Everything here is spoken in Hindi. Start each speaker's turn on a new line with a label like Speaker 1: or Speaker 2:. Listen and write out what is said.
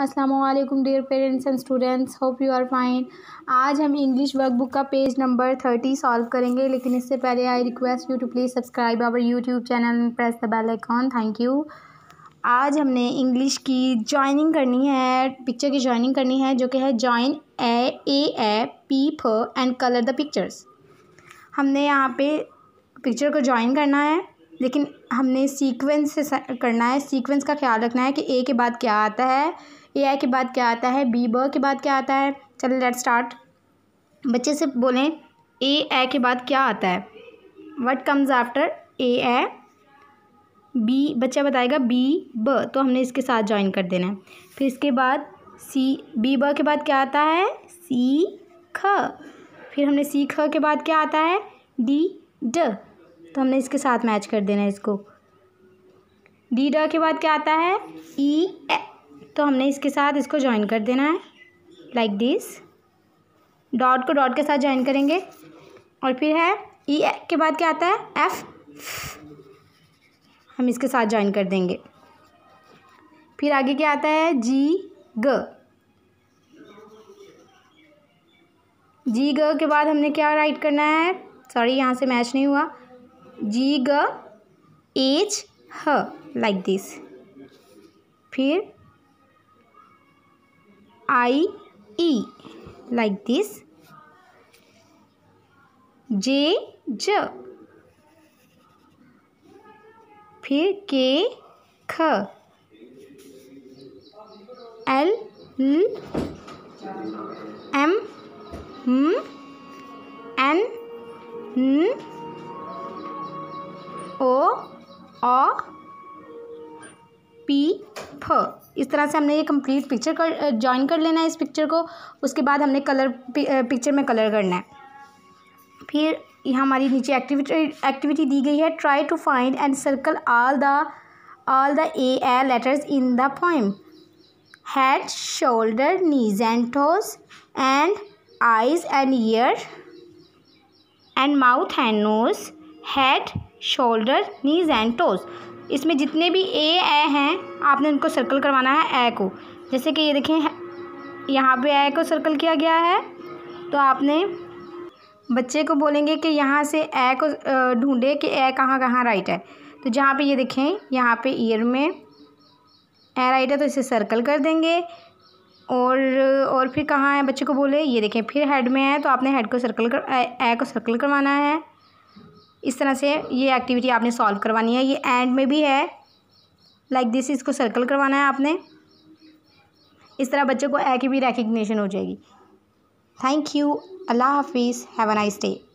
Speaker 1: अस्सलाम वालेकुम dear parents and students hope you are fine आज हम इंग्लिश वर्कबुक का पेज नंबर थर्टी सॉल्व करेंगे लेकिन इससे पहले I request you to please subscribe our YouTube channel and press the bell icon thank you आज हमने इंग्लिश की जॉइनिंग करनी है पिक्चर की जॉइनिंग करनी है जो कि है join A A A P फ एंड कलर द पिक्चर्स हमने यहाँ पे पिक्चर को जॉइन करना है लेकिन हमने सीक्वेंस से करना है सीक्वेंस का ख्याल रखना है कि ए के बाद क्या आता है ए आई के बाद क्या आता है बी ब के बाद क्या आता है चलो लेट स्टार्ट बच्चे से बोलें ए ए के बाद क्या आता है what comes after A A B बच्चा बताएगा बी ब तो हमने इसके साथ ज्वाइन कर देना है फिर इसके बाद सी बी ब के बाद क्या आता है सी ख फिर हमने सी ख के बाद क्या आता है डी ड तो हमने इसके साथ मैच कर देना है इसको डी ड के बाद क्या आता है ई e ए तो हमने इसके साथ इसको ज्वाइन कर देना है लाइक दिस डॉट को डॉट के साथ ज्वाइन करेंगे और फिर है ई e के बाद क्या आता है एफ हम इसके साथ ज्वाइन कर देंगे फिर आगे क्या आता है जी ग जी ग के बाद हमने क्या राइट करना है सॉरी यहाँ से मैच नहीं हुआ जी ग एच ह लाइक दिस फिर I E like this. J J फिर K K L L M M N N O O P P इस तरह से हमने ये कंप्लीट पिक्चर कर ज्वाइन कर लेना है इस पिक्चर को उसके बाद हमने कलर पिक्चर में कलर करना है फिर यहाँ हमारी नीचे एक्टिविटी एक्टिविटी दी गई है try to find and circle all the all the A A letters in the poem head shoulder knees and toes and eyes and ear and mouth and nose head shoulder knees and toes इसमें जितने भी ए ए हैं आपने उनको सर्कल करवाना है ए को जैसे कि ये देखें यहाँ पे ए को सर्कल किया गया है तो आपने बच्चे को बोलेंगे कि यहाँ से ए को ढूंढे कि ए कहाँ कहाँ राइट है तो जहाँ पे ये देखें यहाँ पे ईयर में ए राइट है तो इसे सर्कल कर देंगे और और फिर कहाँ है बच्चे को बोले ये देखें फिर हेड में है तो आपने हेड को सर्कल कर ए, ए को सर्कल करवाना है इस तरह से ये एक्टिविटी आपने सॉल्व करवानी है ये एंड में भी है लाइक like दिस इसको सर्कल करवाना है आपने इस तरह बच्चों को ए की भी रिकग्निशन हो जाएगी थैंक यू अल्लाह हाफिज़ हैव अ नाइस डे